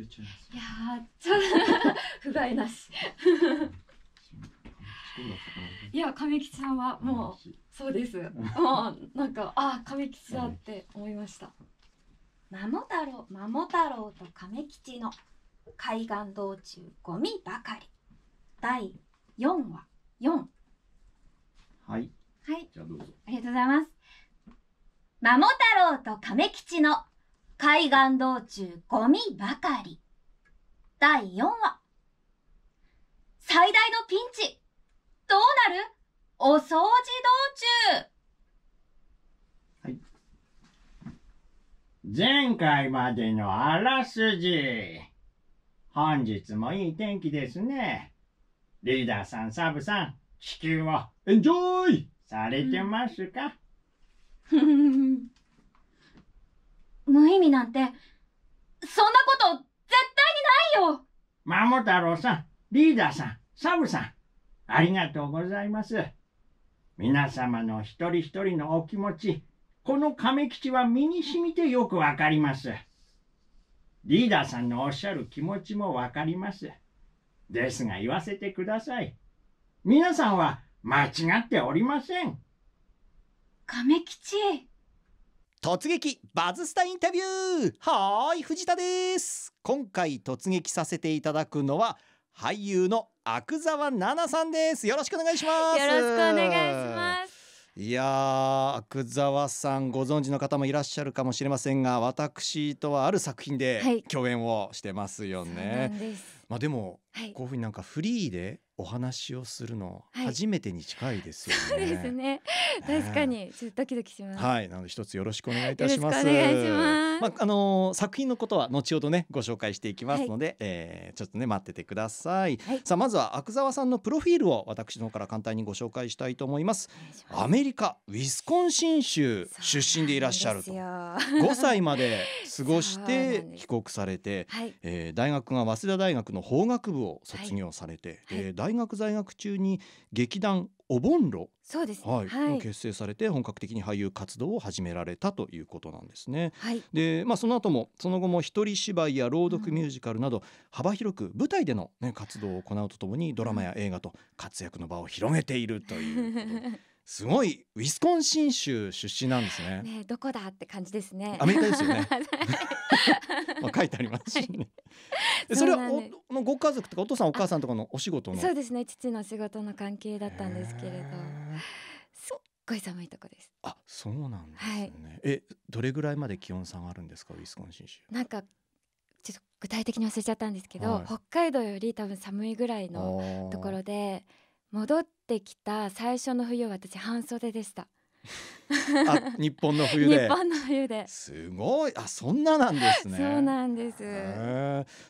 れちゃいますいやー不甲斐なしいや上吉さんはもうそうですもうなんかあ上吉だって思いました「桃太郎桃太郎と亀吉の海岸道中ゴミばかり」第4話4はいはいじゃあどうぞありがとうございます桃太郎と亀吉の海岸道中ゴミばかり。第4話。最大のピンチ。どうなるお掃除道中。はい。前回までのあらすじ。本日もいい天気ですね。リーダーさん、サブさん、地球をエンジョイされてますか、うんふ。無意味なんて、そんなこと絶対にないよ桃太郎さん、リーダーさん、サブさん、ありがとうございます。皆様の一人一人のお気持ち、この亀吉は身に染みてよくわかります。リーダーさんのおっしゃる気持ちもわかります。ですが言わせてください。皆さんは間違っておりません。亀吉。突撃バズスタインタビューはーい藤田です今回突撃させていただくのは俳優の阿久澤奈々さんですよろしくお願いしますよろしくお願いしますいやー阿久澤さんご存知の方もいらっしゃるかもしれませんが私とはある作品で共演をしてますよね、はい、まあでも、はい、こういうふうになんかフリーでお話をするの初めてに近いですよね、はい、そうですね確かに、えー、ちょっとドキドキしますはいなので一つよろしくお願いいたしますお願いしますまああのー、作品のことは後ほどねご紹介していきますので、はい、えー、ちょっとね待っててください、はい、さあまずは阿久澤さんのプロフィールを私の方から簡単にご紹介したいと思いますアメリカウィスコンシン州出身でいらっしゃると五歳まで過ごして帰国されて、はい、えー、大学が早稲田大学の法学部を卒業されて、はい、で大学在学中に劇団お盆路そうです、ね、はい、はい、結成されて本格的に俳優活動を始められたということなんですね。はい、で、まあその後もその後も一人芝居や朗読ミュージカルなど、幅広く舞台でのね活動を行うとともにドラマや映画と活躍の場を広げているという。すごいウィスコンシン州出身なんですね。ねどこだって感じですね。アメリカですよね。まあ書いてありますしね。それはおのご家族とかお父さんお母さんとかのお仕事の。そうですね。父の仕事の関係だったんですけれど、すっごい寒いとこです。あ、そうなんですね。はい、え、どれぐらいまで気温差があるんですか、ウィスコンシン州。なんかちょっと具体的に忘れちゃったんですけど、はい、北海道より多分寒いぐらいのところで。戻ってきた最初の冬は私半袖でしたあ日本の冬で 日本の冬ですごいあそんななんですねそうなんです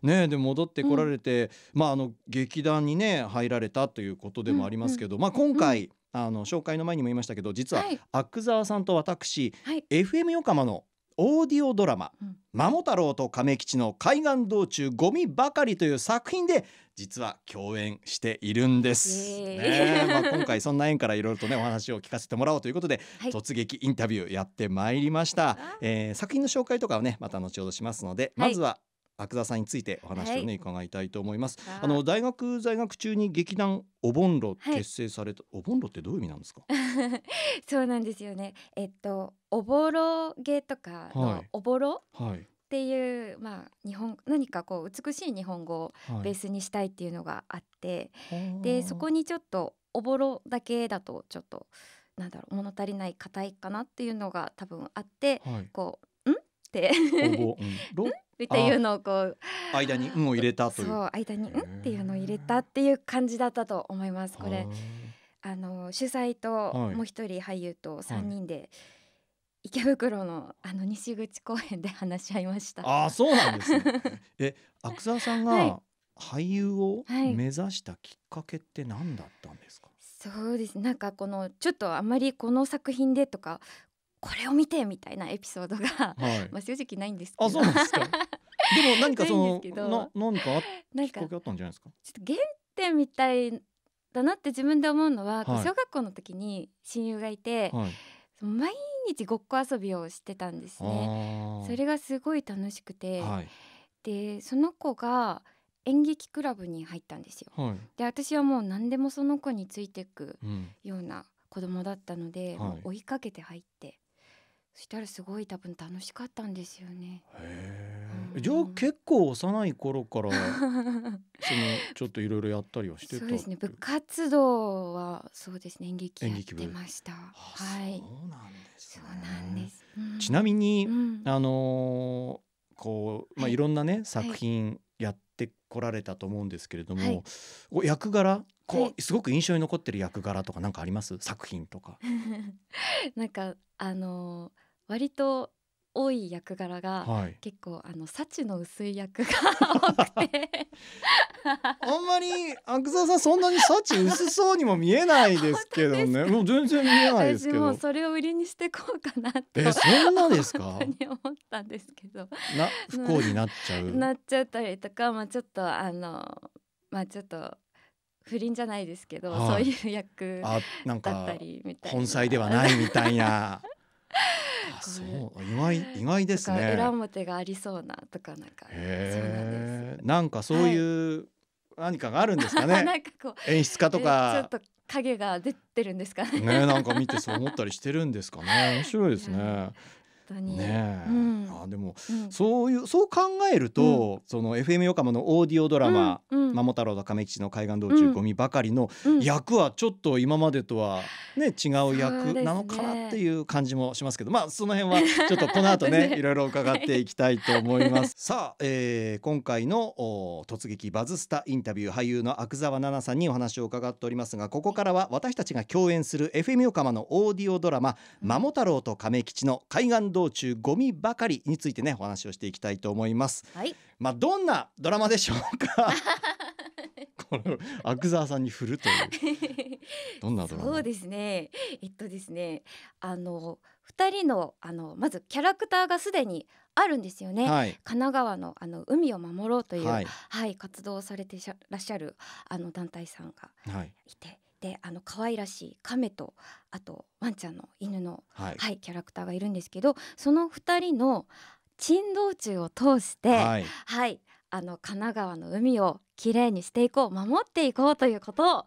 ねで戻ってこられて、うん、まああの劇団にね入られたということでもありますけど、うんうん、まあ今回、うん、あの紹介の前にも言いましたけど実は、はい、アックさんと私、はい、FM 横浜のオーディオドラマ「桃太郎と亀吉の海岸道中ゴミばかり」という作品で実は共演しているんです、えー、ねまあ、今回そんな縁からいろいろとねお話を聞かせてもらおうということで、はい、突撃インタビューやってまいりました、えー、作品の紹介とかはねまた後ほどしますので、はい、まずは阿久澤さんについてお話をね、はい、伺いたいと思いますあの大学在学中に劇団お盆路結成された、はい、お盆路ってどういう意味なんですか そうなんですよねえっとおぼろげとかのおぼろ、はい、っていう、まあ、日本何かこう美しい日本語をベースにしたいっていうのがあって、でそこにちょっとおぼろだけだとちょっとなんだろう物足りない硬いかなっていうのが多分あって、はい、こう「ん?」っておぼろ っていうのをこう間に「うん」を入れたというそう間に「うん」っていうのを入れたっていう感じだったと思いますこれあの主催ともう一人俳優と3人で、はい、池袋のあの西口公園で話し合いましたああそうなんですね え阿久澤さんが俳優を目指したきっかけって何だったんですか、はいはいそうですなんかこのちょっとあまりこの作品でとかこれを見てみたいなエピソードが、はい、まあ正直ないんですけどあそうなんですか でも何かそのな何かあきっかけあったんじゃないですかちょっと原点みたいだなって自分で思うのは、はい、小学校の時に親友がいて、はい、毎日ごっこ遊びをしてたんですねそれがすごい楽しくて、はい、でその子が演劇クラブに入ったんですよ、で私はもう何でもその子についていくような子供だったので、追いかけて入ってそしたらすごい多分楽しかったんですよね。うん、じゃあ結構幼い頃から そのちょっといろいろやったりはしてそうですね部活動はそうですね演劇やってました。はい、そうなんですね、ね、そうなんです、うん、ちなみに、うん、あのー、こうまあいろんなね、はい、作品やってこられたと思うんですけれども、はい、お役柄こうすごく印象に残ってる役柄とか何かあります作品とか なんかあのー割と多い役柄が、はい、結構あの幸の薄い役が 多くてあんまり阿沢さんそんなに幸薄そうにも見えないですけどね もう全然見えないですけどそれを売りにしてこうかなえそんなですか に思ったんですけどな不幸になっちゃうなっちゃったりとかまあちょっとあのまあちょっと不倫じゃないですけど、はい、そういう役だったりみたいな本妻ではないみたいなそう意外意外ですね。裏表がありそうなとかなんか。へえ。なんかそういう何かがあるんですかね。なんかこう演出家とか。影が出てるんですかね。ねなんか見てそう思ったりしてるんですかね。面白いですね。ね、うん、あも、うん、そういうそう考えると、うん、その FM 横浜のオーディオドラマ「うんうん、桃太郎と亀吉の海岸道中ゴミばかり」の役はちょっと今までとは、ね、違う役なのかなっていう感じもしますけどまあその辺は ちょっとこの後ねいろいろ伺っていきたいと思います。さあ、えー、今回の突撃バズスタインタビュー俳優の阿久澤奈々さんにお話を伺っておりますがここからは私たちが共演する FM 横浜のオーディオドラマ「桃太郎と亀吉の海岸道中ゴミばかり」についててねお話をしていきたいと思います。はい、まあどんなドラマでしょうか。この阿久澤さんに振るという。どんなドラマ。そうですね。えっとですね、あの二人のあのまずキャラクターがすでにあるんですよね、はい、神奈川のあの海を守ろうという、はい、はい、活動をされてしゃらっしゃるあの団体さんがいて、はい、であの可愛らしい亀とあとワンちゃんの犬の、はい、はい、キャラクターがいるんですけどその2人の珍道中を通して、はい、はい、あの神奈川の海をきれいにしていこう守っていこうということを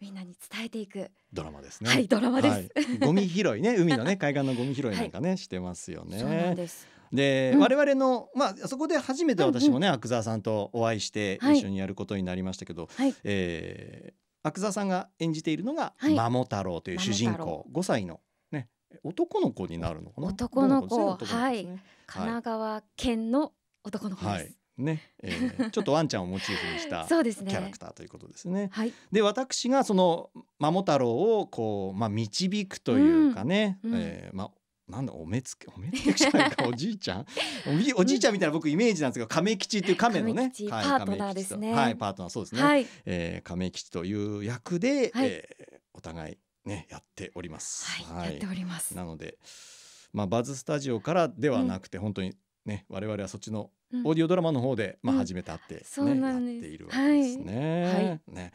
みんなに伝えていくドラマですね。はい、ドラマです。はい、ゴミ拾いね、海のね、海岸のゴミ拾いなんかね、はい、してますよね。そうなんです。で、うん、我々のまあそこで初めて私もね、うんうん、阿久澤さんとお会いして一緒にやることになりましたけど、はい、えー、阿久澤さんが演じているのが、はい、マモ太郎という主人公、5歳の男の子になるのかな男の子、ね、はい、神奈川県の男の子です、はいね、えー、ちょっとワンちゃんをモチーフにした そうです、ね、キャラクターということですね。はい、で私がその桃太郎をこう、まあ、導くというかね、うん、えー、まあなんだお目つけお目つけじゃないか おじいちゃんおじいちゃんみたいな僕イメージなんですけど亀吉っていう亀のね亀、はい、パートナーですねはいパートナーそうですね、はい、えー、亀吉という役で、はい、えー、お互いねやっております。はい、やっております。なので、まあバズスタジオからではなくて、本当にね我々はそっちのオーディオドラマの方で、まあ初めて会ってね、やっているわけですね。はい、ね、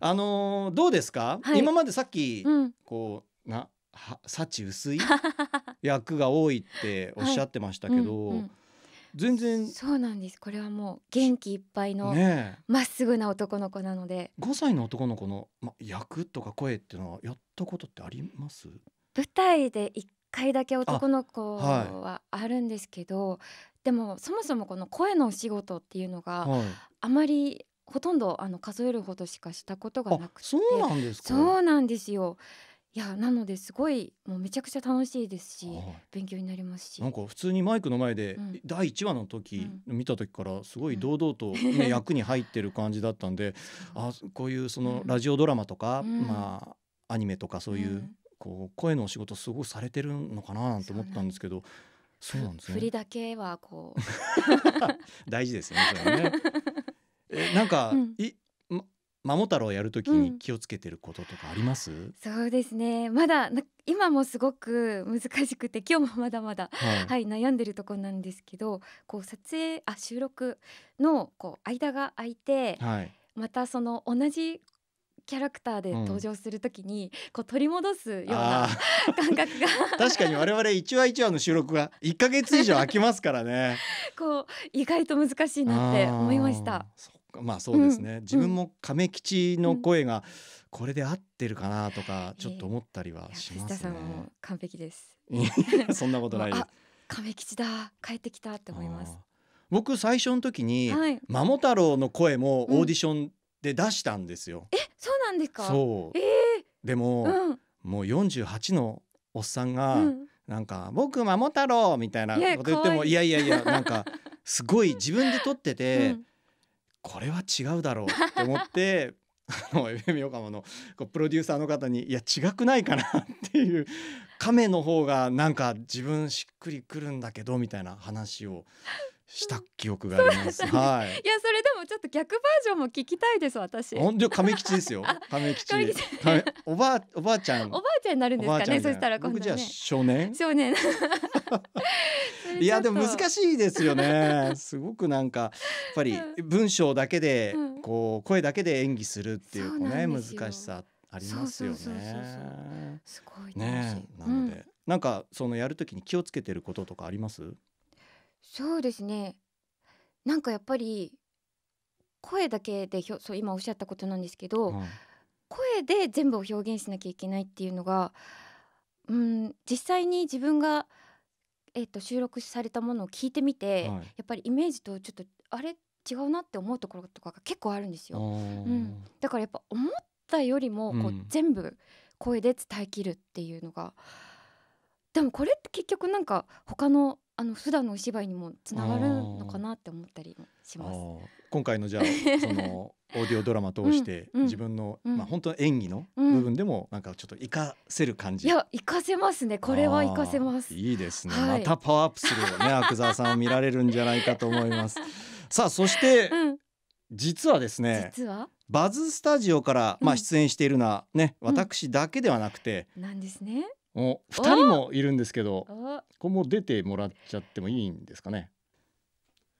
あのどうですか、今までさっき、こうなは、幸薄い 役が多いっておっしゃってましたけど、全然そうなんですこれはもう元気いっぱいのまっすぐな男の子なので、5歳の男の子の、ま、役とか声っていうのはやったことってあります舞台で1回だけ男の子はあるんですけど、はい、でもそもそもこの声のお仕事っていうのがあまりほとんどあの数えるほどしかしたことがなくてそうなんですよいやなのですごいもうめちゃくちゃ楽しいですし、勉強になりますしなんか普通にマイクの前で、うん、第1話の時、うん、見た時からすごい堂々とね、うん、役に入ってる感じだったんであこういうそのラジオドラマとか、まあ、アニメとかそういう,、こう声のお仕事すごいされてるのかななんて思ったんですけど。そうなんですね。振りだけはこう 大事ですね。それね。えなんか、うん、い桃太郎やるときに気をつけてることとかあります、うん、そうですねまだ今もすごく難しくて今日もまだまだ、はい、はい、悩んでるとこなんですけどこう撮影あ収録のこう間が空いて、はい、またその同じキャラクターで登場するときに、こう取り戻すような、感覚が 確かに我々一話一話の収録が一か月以上空きますからね こう意外と難しいなって思いましたそまあそうですね、うん、自分も亀吉の声がこれで合ってるかなとかちょっと思ったりはします、ねえー、完璧です そんなことないです 亀吉だ帰ってきたって思います僕最初の時に、はい、マ太郎の声もオーディションで出したんですよ、うん、えそうなんですかそう、えー、でも、うん、もう四十八のおっさんが、なんか「僕マ太郎」みたいなこと言ってもいやいやいやなんか すごい自分で撮ってて、うんこれは違うだろうって思って FM 横浜のプロデューサーの方にいや違くないかなっていう亀の方がなんか自分しっくりくるんだけどみたいな話をした記憶があります。はい。いやそれでもちょっと逆バージョンも聞きたいです私。本当亀吉ですよ。亀吉。おばあおばあちゃん。おばあちゃんになるんですかね。そしたら今度ね。少年。少年。いやでも難しいですよね。すごくなんかやっぱり文章だけでこう声だけで演技するっていうね難しさありますよね。すごいね。なのでなんかそのやるときに気をつけてることとかあります？そうですね。なんかやっぱり声だけでひょそう今おっしゃったことなんですけど、うん声で全部を表現しなきゃいけないっていうのが、うん、実際に自分が、えー、と収録されたものを聞いてみて、はいやっぱりイメージとちょっとあれ違うなって思うところとかが結構あるんですよ。うん、だからやっぱ思ったよりもこう、全部声で伝えきるっていうのがでもこれって結局なんか他のあの普段のお芝居にもつながるのかなって思ったりします。今回のじゃあ そのオーディオドラマ通して、自分の、うん、まあ本当演技の部分でも、なんかちょっと活かせる感じ。いや活かせますね。これは活かせます。いいですね、はい、またパワーアップするね 阿久澤さんを見られるんじゃないかと思います。さあそして、うん、実はですね。実はバズスタジオから、まあ、出演しているのはね、うん、私だけではなくて、なんですねお二人もいるんですけどここも出てもらっちゃってもいいんですかね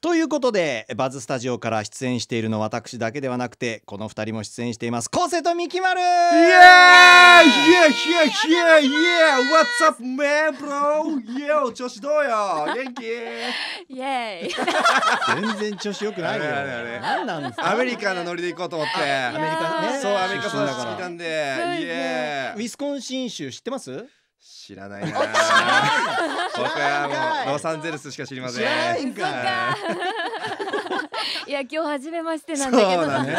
ということでバズスタジオから出演しているの私だけではなくてこの二人も出演しています昴生とミキマルイエーイイエーイイエーイイエーイイエーイ What's up man bro イエーイ調子どうよ元気 イエーイ全然調子よくないよ何なんですかアメリカのノリで行こうと思ってアメリカねそうアメリカそう好きなんでウィスコンシン州知ってます知らないな。僕はもうロサンゼルスしか知りません。んいや今日初めましてなんだけど。ね、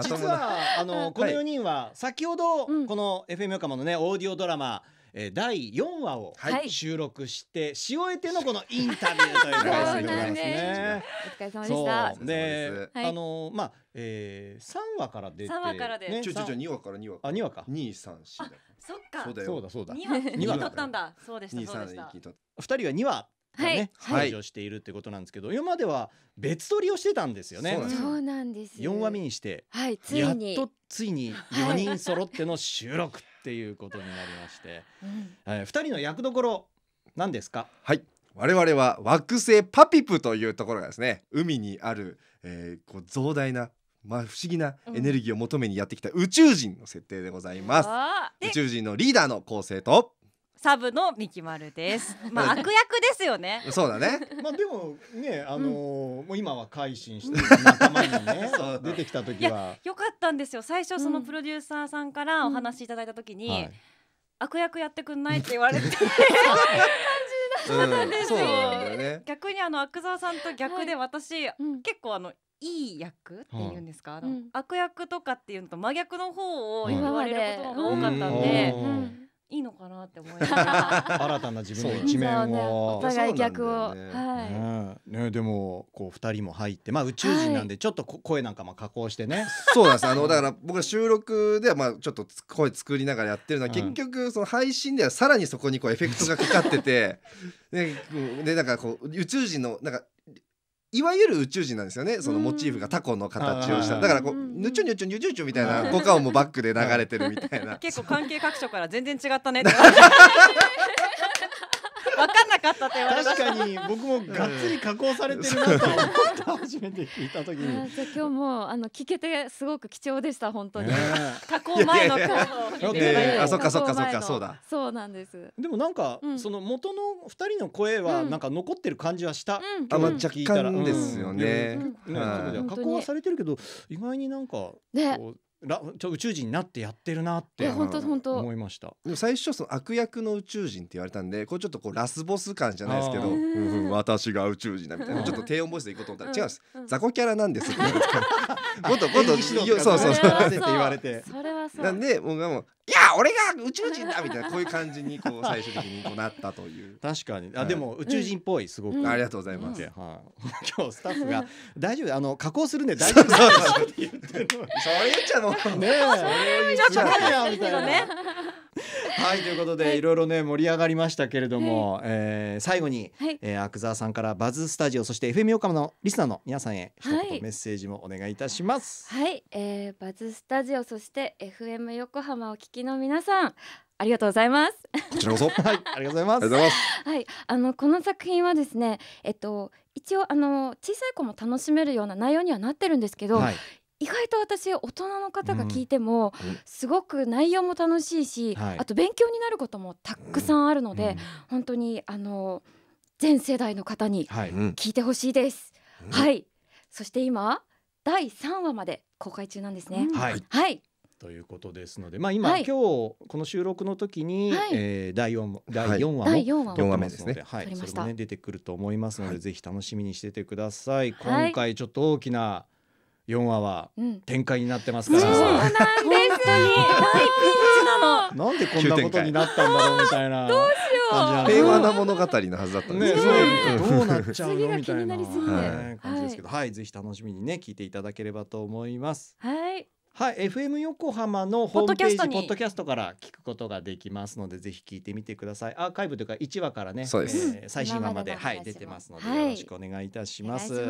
実はあのこの4人は先ほどこの FM 横浜のねオーディオドラマ。えー、第4話を収録して、し終えてのこのインタビューという感じでございますね。お疲であのまあ、えー、3話から出て、3話からで、ね、ちょちょちょ2話から2話からあ2話か234だ。そっか。そうだそうだそうだ。2話2話取ったんだ。そうでしたそうでした。2人は2話はい、はい、しているってことなんですけど、今までは別撮りをしてたんですよね。そうなんです。四話目にして、はい、ついにやっとついに四人揃っての収録っていうことになりまして、うん、えー、2人の役どころ何ですかはい我々は惑星パピプというところがですね海にある、えー、こう壮大なまあ不思議なエネルギーを求めにやってきた宇宙人の設定でございます、うん、宇宙人のリーダーの構成とサブの三木丸です。まあ悪役ですよね。そうだね。まあでもねあのもう今は改心して仲間にね 出てきた時は良かったんですよ。最初そのプロデューサーさんからお話しいただいた時に悪役やってくんないって言われて。そうなんですよ。逆にあの悪沢さんと逆で私結構あのいい役っていうんですか、悪役とかっていうのと真逆の方を言われることが多かったんで。いいのかなって思います。新たな自分の一面を、ね、お互い逆を、ね、はい、ね、でもこう二人も入ってまあ宇宙人なんでちょっと声なんかも加工してね、そうなんですあのだから僕ら収録ではまあちょっと声作りながらやってるのは、うん、結局その配信ではさらにそこにこうエフェクトがかかってて ででなんかこう宇宙人のなんかいわゆる宇宙人なんですよねそのモチーフがタコの形をしただからこうぬちょぬちょにょちょちょみたいな効果音もバックで流れてるみたいな 結構関係各所から全然違ったねって かったって言われ確かに僕もがっつり加工されてるなと思って初めて聞いた時に今日もあの聞けてすごく貴重でした本当に、加工前のあそっかそっかそっかそうだそうなんですでもなんか、その元の2人の声はなんか残ってる感じはした、うん、あ若らですよね、加工はされてるけど意外になんかねら宇宙人になってやってるなって本当思いました最初その悪役の宇宙人って言われたんでこれちょっとこうラスボス感じゃないですけど、うんうん、私が宇宙人だみたいなちょっと低音ボイスでいこうと思ったら違うんです雑魚キャラなんです ご とごとそうそうそうって言われてそれはそうなんで僕がもう「いや俺が宇宙人だ!」みたいなこういう感じにこう最終的にこうなったという確かにあ、でも宇宙人っぽいすごく、ありがとうございます、今日スタッフが「大丈夫あの加工するんで大丈夫です」って言ってそれ言っちゃうのねえそれ言っちゃう はいということで、はい、いろいろね盛り上がりましたけれども、はい、えー、最後に、はいえー、阿久澤さんからバズスタジオそして FM 横浜のリスナーの皆さんへ一言メッセージもお願いいたします。はい、はい、えー、バズスタジオそして FM 横浜お聞きの皆さんありがとうございます。こちらこそ。はい、ありがとうございます。はい、あのこの作品はですね、えっと一応あの小さい子も楽しめるような内容にはなってるんですけど、はい、意外と私大人の方が聞いても、すごく内容も楽しいし、はい、あと勉強になることもたくさんあるので、うん、本当にあの全世代の方に聞いてほしいです。はい、はい、そして今第3話まで公開中なんですね。はい、はいということですので、まあ今、はい、今日この収録の時に、はい、えー、第四第四話も、はい、話目ですね。はい、それもね出てくると思いますので、はい、ぜひ楽しみにしててください。今回ちょっと大きな四話は展開になってますから、そうなんです本当に大ピンチなのなんでこんなことになったんだろうみたいな どうしよう平和な物語のはずだったんですねどうなっちゃうのみたいな、はい、感じですけどはい、ぜひ楽しみにね聞いていただければと思いますはいはい FM 横浜のホームページポッドキャストから聞くことができますのでぜひ聞いてみてくださいアーカイブというか1話からね、えー、最新話まではい、出てますので、よろしくお願いいたします、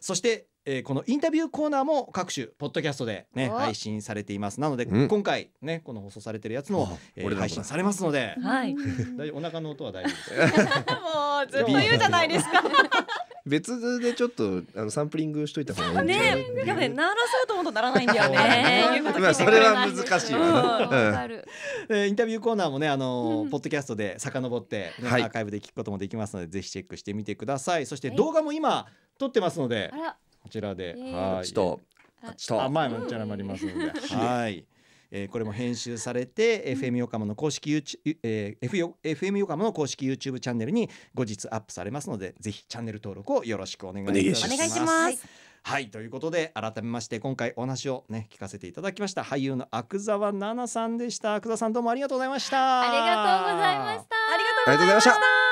そしてえー、このインタビューコーナーも各種ポッドキャストで、ね、配信されていますなので、今回、ね、この放送されてるやつも、えー、配信されますので、はい、お腹の音は大丈夫です もうずっと言うじゃないですか 別でちょっとあのサンプリングしといた方がいいねやべ鳴らそうと思うとならないんだよね まあそれは難しいわ、ねインタビューコーナーもねあの、うん、ポッドキャストで遡って、ね、アーカイブで聞くこともできますので、ぜひチェックしてみてくださいそして動画も今撮ってますのでこちらで、えー、はいちょっとあ前もちらもありますので、はい。えー、これも編集されて、FM 横浜の公式 YouTube、えー、FM 横浜の公式 YouTube チャンネルに後日アップされますので、ぜひチャンネル登録をよろしくお願いいたします。お願いします。はい、ということで改めまして今回お話をね聞かせていただきました俳優の阿久澤奈々さんでした。阿久澤さんどうもありがとうございました。ありがとうございました。ありがとうございました。